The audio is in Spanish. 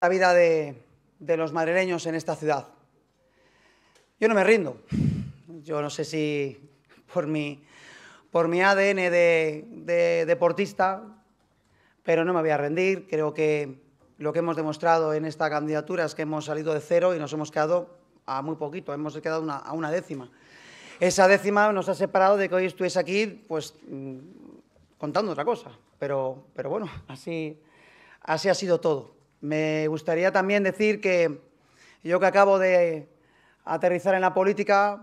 la vida de, los madrileños en esta ciudad. Yo no me rindo. Yo no sé si por mi, por mi ADN de, deportista, pero no me voy a rendir. Creo que lo que hemos demostrado en esta candidatura es que hemos salido de cero y nos hemos quedado a muy poquito, hemos quedado a una décima. Esa décima nos ha separado de que hoy estuviese aquí pues, mm, contando otra cosa, pero, pero bueno, así, así ha sido todo. Me gustaría también decir que yo que acabo de aterrizar en la política,